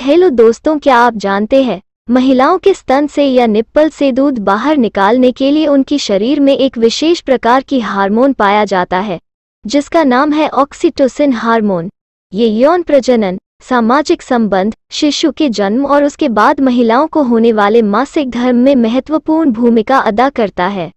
hello दोस्तों क्या आप जानते हैं महिलाओं के स्तन से या निप्पल से दूध बाहर निकालने के लिए उनकी शरीर में एक विशेष प्रकार की हार्मोन पाया जाता है जिसका नाम है ऑक्सीटोसिन हार्मोन ये यौन प्रजनन सामाजिक संबंध शिशु के जन्म और उसके बाद महिलाओं को होने वाले मासिक धर्म में महत्वपूर्ण भूमिका अदा करता है